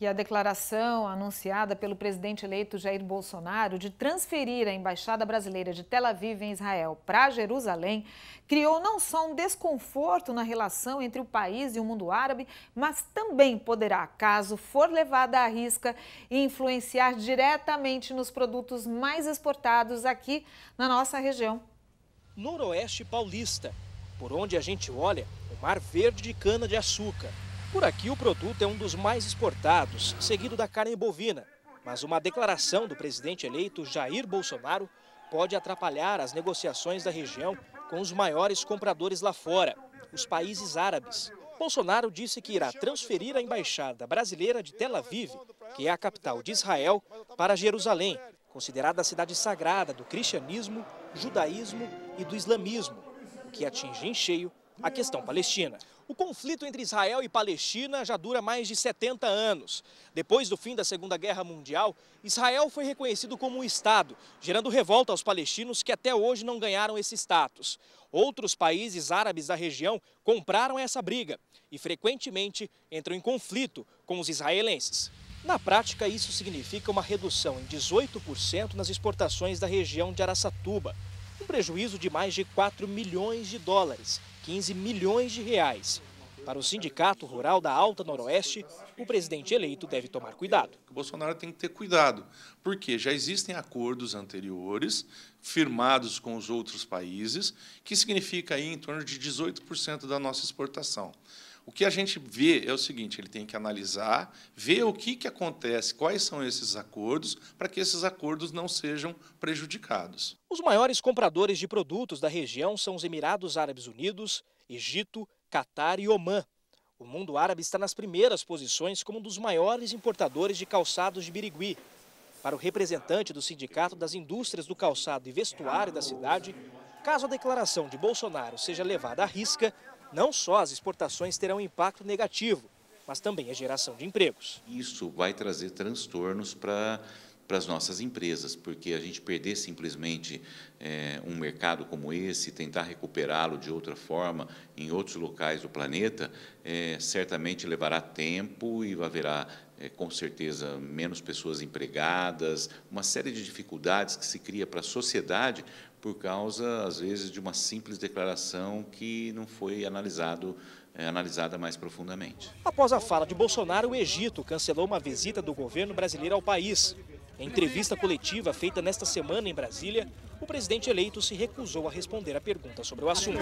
e a declaração anunciada pelo presidente eleito Jair Bolsonaro de transferir a embaixada brasileira de Tel Aviv em Israel para Jerusalém criou não só um desconforto na relação entre o país e o mundo árabe, mas também poderá, caso for levada à risca, influenciar diretamente nos produtos mais exportados aqui na nossa região. Noroeste paulista, por onde a gente olha, o mar verde de cana-de-açúcar por aqui, o produto é um dos mais exportados, seguido da carne bovina. Mas uma declaração do presidente eleito Jair Bolsonaro pode atrapalhar as negociações da região com os maiores compradores lá fora, os países árabes. Bolsonaro disse que irá transferir a embaixada brasileira de Tel Aviv, que é a capital de Israel, para Jerusalém, considerada a cidade sagrada do cristianismo, judaísmo e do islamismo, o que atinge em cheio a questão palestina. O conflito entre Israel e Palestina já dura mais de 70 anos. Depois do fim da Segunda Guerra Mundial, Israel foi reconhecido como um Estado, gerando revolta aos palestinos que até hoje não ganharam esse status. Outros países árabes da região compraram essa briga e frequentemente entram em conflito com os israelenses. Na prática, isso significa uma redução em 18% nas exportações da região de Araçatuba, um prejuízo de mais de 4 milhões de dólares 15 milhões de reais. Para o Sindicato Rural da Alta Noroeste, o presidente eleito deve tomar cuidado. O Bolsonaro tem que ter cuidado, porque já existem acordos anteriores firmados com os outros países, que significa aí em torno de 18% da nossa exportação. O que a gente vê é o seguinte: ele tem que analisar, ver o que, que acontece, quais são esses acordos, para que esses acordos não sejam prejudicados. Os maiores compradores de produtos da região são os Emirados Árabes Unidos, Egito, Catar e Omã. O mundo árabe está nas primeiras posições como um dos maiores importadores de calçados de Birigui. Para o representante do Sindicato das Indústrias do Calçado e Vestuário da cidade, caso a declaração de Bolsonaro seja levada à risca, não só as exportações terão impacto negativo, mas também a geração de empregos. Isso vai trazer transtornos para para as nossas empresas, porque a gente perder simplesmente é, um mercado como esse, tentar recuperá-lo de outra forma em outros locais do planeta, é, certamente levará tempo e haverá, é, com certeza, menos pessoas empregadas, uma série de dificuldades que se cria para a sociedade por causa, às vezes, de uma simples declaração que não foi analisado é, analisada mais profundamente. Após a fala de Bolsonaro, o Egito cancelou uma visita do governo brasileiro ao país. Em entrevista coletiva feita nesta semana em Brasília, o presidente eleito se recusou a responder a pergunta sobre o assunto.